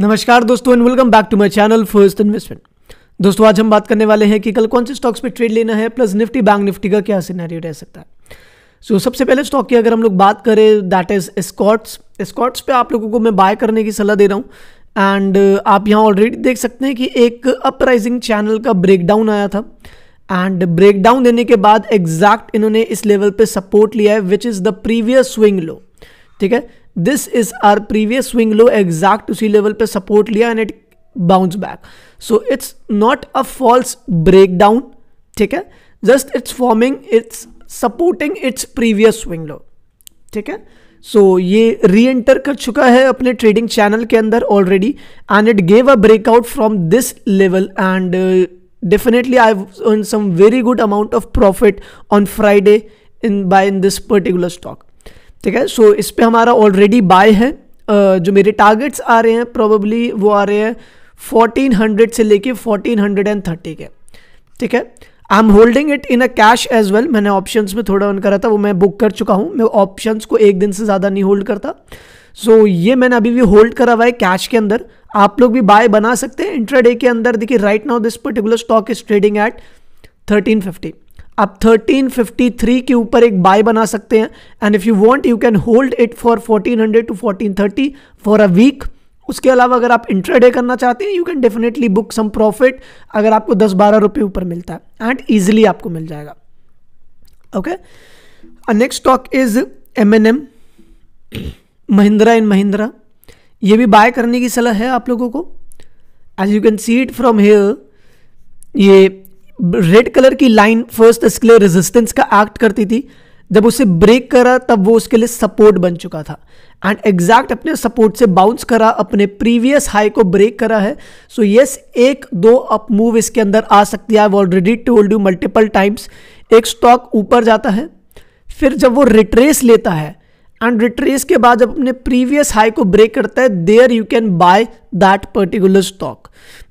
नमस्कार दोस्तों and welcome back to my channel first investment दोस्तों आज हम बात करने वाले हैं कि कल कौन से स्टॉक्स पे ट्रेड लेना है प्लस निफ्टी बैंक निफ्टी का क्या सिनेरियो रह सकता है सो so, सबसे पहले स्टॉक की अगर हम लोग बात करें दैट इज स्कॉट्स स्कॉट्स पे आप लोगों को मैं बाय करने की सलाह दे रहा हूँ एंड uh, आप यहाँ ऑलरेडी देख सकते हैं कि एक अपराइजिंग चैनल का ब्रेकडाउन आया था एंड ब्रेकडाउन देने के बाद एग्जैक्ट इन्होंने इस लेवल पे सपोर्ट लिया है which is the previous swing low ठीक है this is our previous swing low exact उसी लेवल पे सपोर्ट लिया and it bounce back so it's not a false break down ठीक है just it's forming it's supporting its previous swing low ठीक है सो so, ये री एंटर कर चुका है अपने ट्रेडिंग चैनल के अंदर already and it gave a breakout from this level and definitely I earn some very good amount of profit on Friday in buy in this particular stock ठीक है सो इस पर हमारा ऑलरेडी बाय है uh, जो मेरे टारगेट्स आ रहे हैं प्रॉबली वो आ रहे हैं 1400 से लेके 1430 के ठीक है I am holding it in a cash as well मैंने ऑप्शंस में थोड़ा ऑन करा था वो मैं बुक कर चुका हूँ मैं ऑप्शंस को एक दिन से ज़्यादा नहीं होल्ड करता सो so, ये मैंने अभी भी होल्ड करा हुआ है कैश के अंदर आप लोग भी बाय बना सकते हैं इंट्राडे के अंदर देखिए right now this particular stock is trading at thirteen fifty आप 1353 के ऊपर एक बाय बना सकते हैं and if you want you can hold it for 1400 to 1430 for a week उसके अलावा अगर आप इंट्राडे करना चाहते हैं you can definitely book some profit अगर आपको दस बारह रुपये ऊपर मिलता है एंड ईजिली आपको मिल जाएगा okay next stock is M and M Mahindra and Mahindra ये भी बाय करने की सलाह है आप लोगों को as you can see it from here ये रेड कलर की लाइन फर्स्ट इसके लिए रेजिस्टेंस का एक्ट करती थी जब उसे ब्रेक करा तब वो उसके लिए सपोर्ट बन चुका था एंड एग्जैक्ट अपने सपोर्ट से बाउंस करा अपने प्रीवियस हाई को ब्रेक करा है सो so यस yes, एक दो अप मूव इसके अंदर आ सकती है already told you multiple times एक स्टॉक ऊपर जाता है फिर जब वो रिट्रेस लेता है एंड रिट्रेस के बाद जब अपने प्रीवियस हाई को ब्रेक करता है there you can buy that particular stock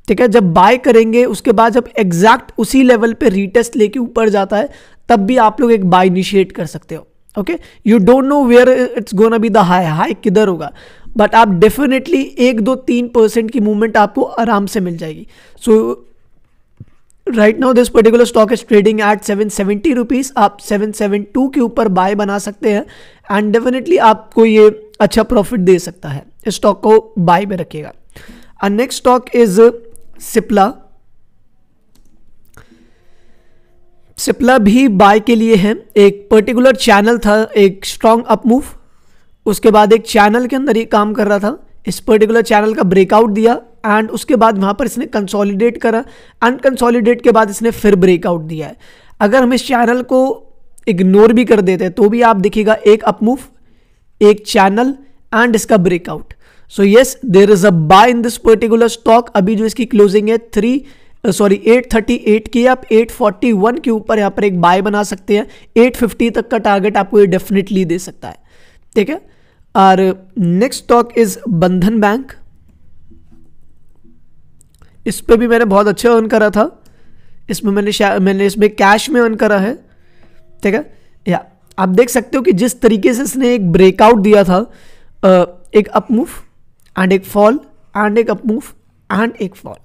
ठीक है जब बाय करेंगे उसके बाद जब एग्जैक्ट उसी लेवल पे रीटेस्ट लेके ऊपर जाता है तब भी आप लोग एक बाय इनिशिएट कर सकते हो okay you don't know where it's gonna be the high high किधर होगा बट आप डेफिनेटली एक दो तीन परसेंट की मूवमेंट आपको आराम से मिल जाएगी so right now this particular stock is trading at seven seventy rupees आप सेवन सेवन टू के ऊपर बाय बना सकते हैं एंड डेफिनेटली आपको ये अच्छा प्रॉफिट दे सकता है इस स्टॉक को बाय में रखिएगा next stock is Cipla Cipla भी बाय के लिए है एक पर्टिकुलर चैनल था एक स्ट्रॉन्ग अप मूव उसके बाद एक चैनल के अंदर ये काम कर रहा था इस पर्टिकुलर चैनल का ब्रेकआउट दिया एंड उसके बाद वहाँ पर इसने कंसोलिडेट करा एंड कंसोलिडेट के बाद इसने फिर ब्रेकआउट दिया है अगर हम इस चैनल को इग्नोर भी कर देते हैं तो भी आप देखिएगा एक अपमूव एक चैनल एंड इसका breakout so yes there is a buy in this particular stock अभी जो इसकी क्लोजिंग है थ्री सॉरी 838 की आप 841 के ऊपर यहाँ पर एक बाय बना सकते हैं 850 तक का टारगेट आपको ये डेफिनेटली दे सकता है ठीक है और next stock is Bandhan Bank इस पर भी मैंने बहुत अच्छा अर्न करा था इसमें मैंने मैंने इसमें कैश में अर्न करा है ठीक है या आप देख सकते हो कि जिस तरीके से इसने एक ब्रेकआउट दिया था uh, एक अपमूव एंड एक फॉल एंड एक अप मूव एंड एक फॉल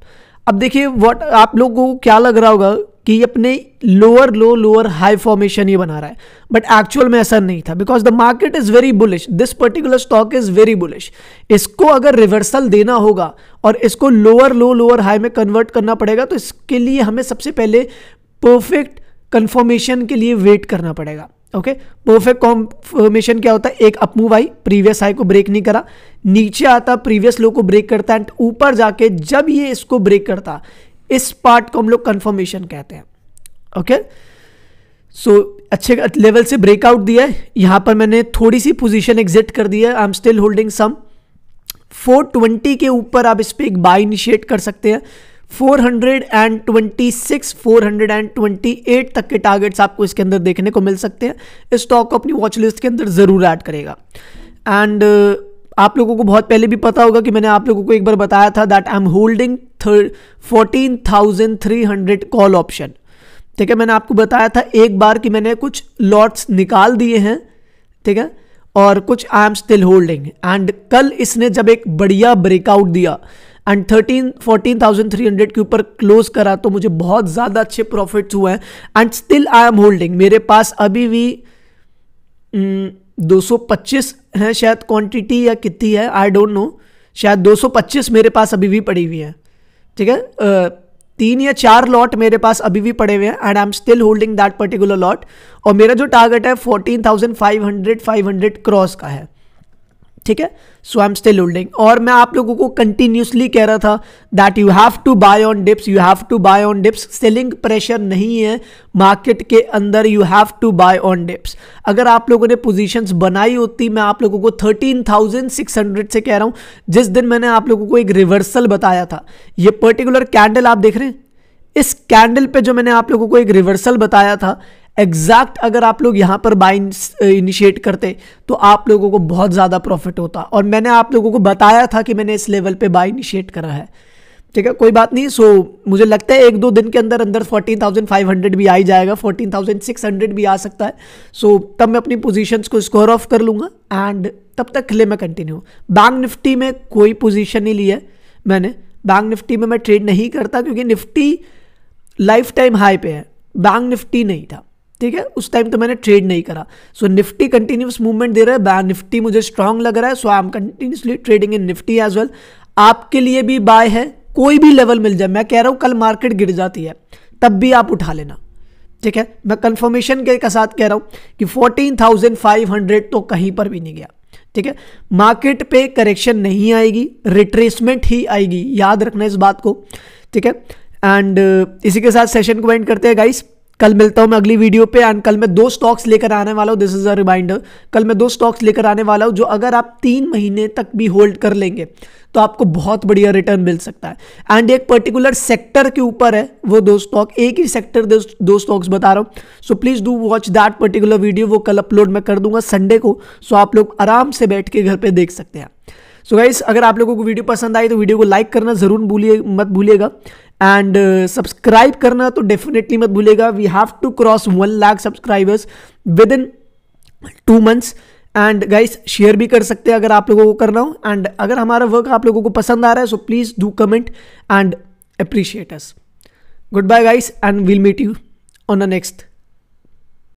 अब देखिए व्हाट आप लोगों को क्या लग रहा होगा कि अपने lower low lower high formation ये बना रहा है बट एक्चुअल में ऐसा नहीं था because the market is very bullish this particular stock is very bullish इसको अगर रिवर्सल देना होगा और इसको लोअर लो लोअर हाई में कन्वर्ट करना पड़ेगा तो इसके लिए हमें सबसे पहले परफेक्ट कन्फर्मेशन के लिए वेट करना पड़ेगा ओके परफेक्ट कॉन्फर्मेशन क्या होता है एक अपमूव आई प्रीवियस हाई को ब्रेक नहीं करा नीचे आता प्रीवियस लो को ब्रेक करता एंड ऊपर जाके जब ये इसको ब्रेक करता इस पार्ट को हम लोग कन्फर्मेशन कहते हैं ओके सो so, अच्छे लेवल से ब्रेकआउट दिया है यहां पर मैंने थोड़ी सी पोजीशन एग्जिट कर दी है I am still holding some 420 के ऊपर आप इस पर एक बाय इनिशिएट कर सकते हैं 426, 428 तक के टारगेट्स आपको इसके अंदर देखने को मिल सकते हैं इस स्टॉक को अपनी वॉच लिस्ट के अंदर ज़रूर ऐड करेगा एंड uh, आप लोगों को बहुत पहले भी पता होगा कि मैंने आप लोगों को एक बार बताया था that I am holding fourteen thousand three hundred call option ठीक है मैंने आपको बताया था एक बार कि मैंने कुछ लॉट्स निकाल दिए हैं ठीक है और कुछ I am still holding and कल इसने जब एक बढ़िया ब्रेकआउट दिया and thirteen fourteen thousand three hundred के ऊपर क्लोज करा तो मुझे बहुत ज़्यादा अच्छे प्रॉफिट्स हुए हैं and still I am holding मेरे पास अभी भी हम्म, दो सौ पच्चीस है शायद क्वांटिटी या कितनी है आई डोंट नो शायद दो सौ पच्चीस मेरे पास अभी भी पड़ी हुई है ठीक है तीन या चार लॉट मेरे पास अभी भी पड़े हुए हैं and I am still holding that particular lot और मेरा जो टारगेट है fourteen thousand five hundred five hundred cross का है ठीक है so I am still holding और मैं आप लोगों को कंटिन्यूसली कह रहा था that you have to buy on dips you have to buy on dips selling pressure नहीं है मार्केट के अंदर you have to buy on dips अगर आप लोगों ने पोजीशंस बनाई होती मैं आप लोगों को 13,600 से कह रहा हूँ जिस दिन मैंने आप लोगों को एक रिवर्सल बताया था ये पर्टिकुलर कैंडल आप देख रहे हैं इस कैंडल पे जो मैंने आप लोगों को एक रिवर्सल बताया था एग्जैक्ट अगर आप लोग यहाँ पर बाइन इनिशिएट uh, करते तो आप लोगों को बहुत ज़्यादा प्रॉफिट होता और मैंने आप लोगों को बताया था कि मैंने इस लेवल पर बाई इनिशिएट करा है ठीक है कोई बात नहीं सो so, मुझे लगता है एक दो दिन के अंदर अंदर 14,500 भी आ ही जाएगा 14,600 भी आ सकता है सो so, तब मैं अपनी पोजीशंस को स्कोर ऑफ कर लूँगा एंड तब तक के लिए मैं कंटिन्यू बैंक निफ्टी में कोई पोजीशन नहीं ली है मैंने बैंक निफ्टी में मैं ट्रेड नहीं करता क्योंकि निफ्टी लाइफ टाइम हाई पे है बैंक निफ्टी नहीं था ठीक है उस टाइम तो मैंने ट्रेड नहीं करा सो निफ्टी कंटिन्यूस मूवमेंट दे रहा है बाय निफ्टी मुझे स्ट्रांग लग रहा है so I am continuously trading in Nifty as well आपके लिए भी बाय है कोई भी लेवल मिल जाए मैं कह रहा हूँ कल मार्केट गिर जाती है तब भी आप उठा लेना ठीक है मैं कंफर्मेशन के साथ कह रहा हूँ कि 14,500 तो कहीं पर भी नहीं गया ठीक है मार्केट पे करेक्शन नहीं आएगी रिट्रेसमेंट ही आएगी याद रखना इस बात को ठीक है एंड इसी के साथ सेशन को एंड करते हैं गाइस कल मिलता हूँ मैं अगली वीडियो पे एंड कल मैं दो स्टॉक्स लेकर आने वाला हूँ दिस इज़ अ रिमाइंडर कल मैं दो स्टॉक्स लेकर आने वाला हूँ जो अगर आप तीन महीने तक भी होल्ड कर लेंगे तो आपको बहुत बढ़िया रिटर्न मिल सकता है एंड एक पर्टिकुलर सेक्टर के ऊपर है वो दो स्टॉक एक ही सेक्टर दो स्टॉक्स बता रहा हूँ so please do watch that particular video वो कल अपलोड मैं कर दूंगा संडे को सो आप लोग आराम से बैठ के घर पर देख सकते हैं सो so गाइस अगर आप लोगों को वीडियो पसंद आई तो वीडियो को लाइक करना ज़रूर भूलिए मत भूलिएगा एंड सब्सक्राइब uh, करना तो डेफिनेटली मत भूलेगा we have to cross one lakh subscribers within two months and guys share भी कर सकते हैं अगर आप लोगों को करना हो एंड अगर हमारा वर्क आप लोगों को पसंद आ रहा है so please do comment and appreciate us good bye guys and will meet you on the next